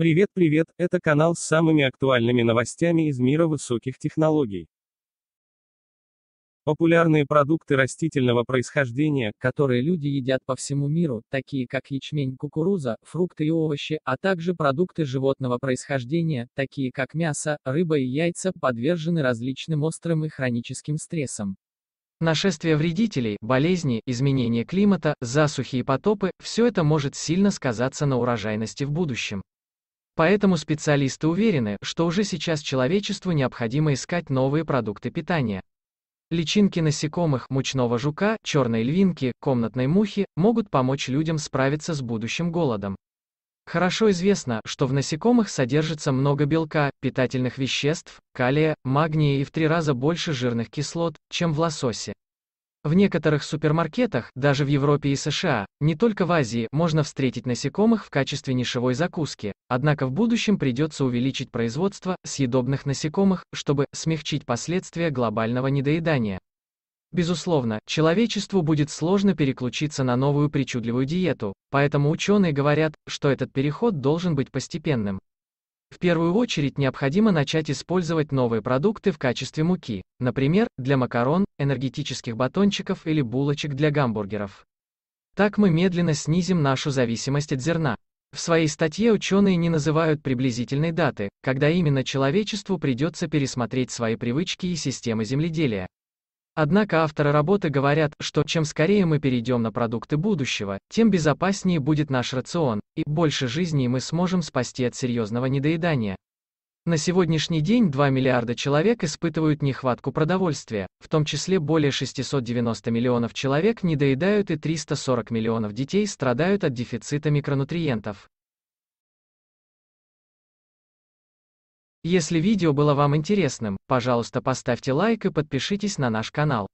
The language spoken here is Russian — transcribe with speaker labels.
Speaker 1: Привет, привет, это канал с самыми актуальными новостями из мира высоких технологий. Популярные продукты растительного происхождения, которые люди едят по всему миру, такие как ячмень, кукуруза, фрукты и овощи, а также продукты животного происхождения, такие как
Speaker 2: мясо, рыба и яйца, подвержены различным острым и хроническим стрессам. Нашествие вредителей, болезни, изменение климата, засухи и потопы – все это может сильно сказаться на урожайности в будущем. Поэтому специалисты уверены, что уже сейчас человечеству необходимо искать новые продукты питания. Личинки насекомых, мучного жука, черной львинки, комнатной мухи могут помочь людям справиться с будущим голодом. Хорошо известно, что в насекомых содержится много белка, питательных веществ, калия, магния и в три раза больше жирных кислот, чем в лососе. В некоторых супермаркетах, даже в Европе и США, не только в Азии, можно встретить насекомых в качестве нишевой закуски. Однако в будущем придется увеличить производство съедобных насекомых, чтобы смягчить последствия глобального недоедания. Безусловно, человечеству будет сложно переключиться на новую причудливую диету, поэтому ученые говорят, что этот переход должен быть постепенным. В первую очередь необходимо начать использовать новые продукты в качестве муки, например, для макарон, энергетических батончиков или булочек для гамбургеров. Так мы медленно снизим нашу зависимость от зерна. В своей статье ученые не называют приблизительной даты, когда именно человечеству придется пересмотреть свои привычки и системы земледелия. Однако авторы работы говорят, что чем скорее мы перейдем на продукты будущего, тем безопаснее будет наш рацион, и больше жизней мы сможем спасти от серьезного недоедания. На сегодняшний день 2 миллиарда человек испытывают нехватку продовольствия, в том числе более 690 миллионов человек недоедают и 340 миллионов детей страдают от дефицита микронутриентов. Если видео было вам интересным, пожалуйста поставьте лайк и подпишитесь на наш канал.